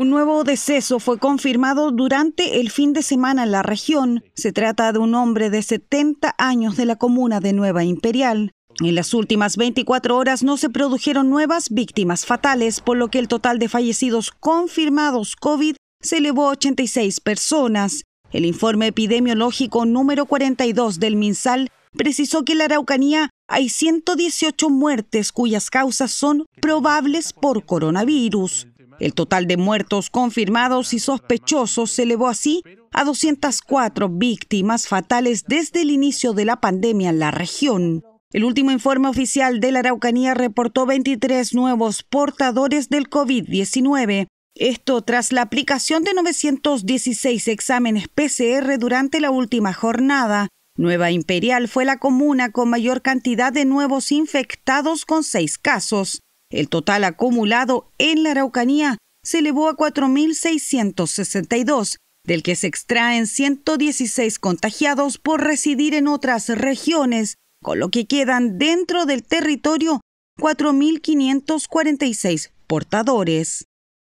Un nuevo deceso fue confirmado durante el fin de semana en la región. Se trata de un hombre de 70 años de la comuna de Nueva Imperial. En las últimas 24 horas no se produjeron nuevas víctimas fatales, por lo que el total de fallecidos confirmados COVID se elevó a 86 personas. El informe epidemiológico número 42 del MinSal precisó que en la Araucanía hay 118 muertes cuyas causas son probables por coronavirus. El total de muertos confirmados y sospechosos se elevó así a 204 víctimas fatales desde el inicio de la pandemia en la región. El último informe oficial de la Araucanía reportó 23 nuevos portadores del COVID-19. Esto tras la aplicación de 916 exámenes PCR durante la última jornada. Nueva Imperial fue la comuna con mayor cantidad de nuevos infectados con seis casos. El total acumulado en la Araucanía se elevó a 4.662, del que se extraen 116 contagiados por residir en otras regiones, con lo que quedan dentro del territorio 4.546 portadores.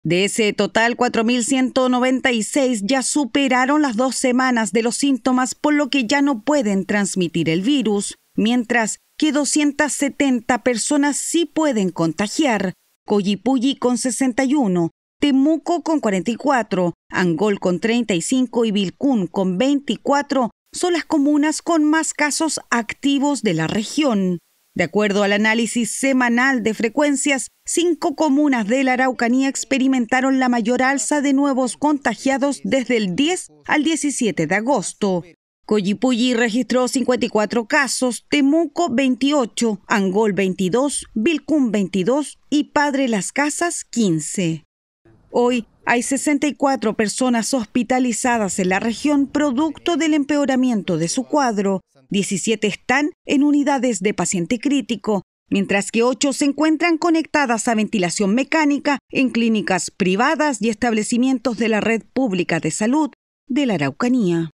De ese total, 4.196 ya superaron las dos semanas de los síntomas, por lo que ya no pueden transmitir el virus mientras que 270 personas sí pueden contagiar, Coyipulli con 61, Temuco con 44, Angol con 35 y Vilcún con 24 son las comunas con más casos activos de la región. De acuerdo al análisis semanal de frecuencias, cinco comunas de la Araucanía experimentaron la mayor alza de nuevos contagiados desde el 10 al 17 de agosto. Coyipulli registró 54 casos, Temuco 28, Angol 22, Vilcún 22 y Padre Las Casas 15. Hoy hay 64 personas hospitalizadas en la región producto del empeoramiento de su cuadro. 17 están en unidades de paciente crítico, mientras que 8 se encuentran conectadas a ventilación mecánica en clínicas privadas y establecimientos de la red pública de salud de la Araucanía.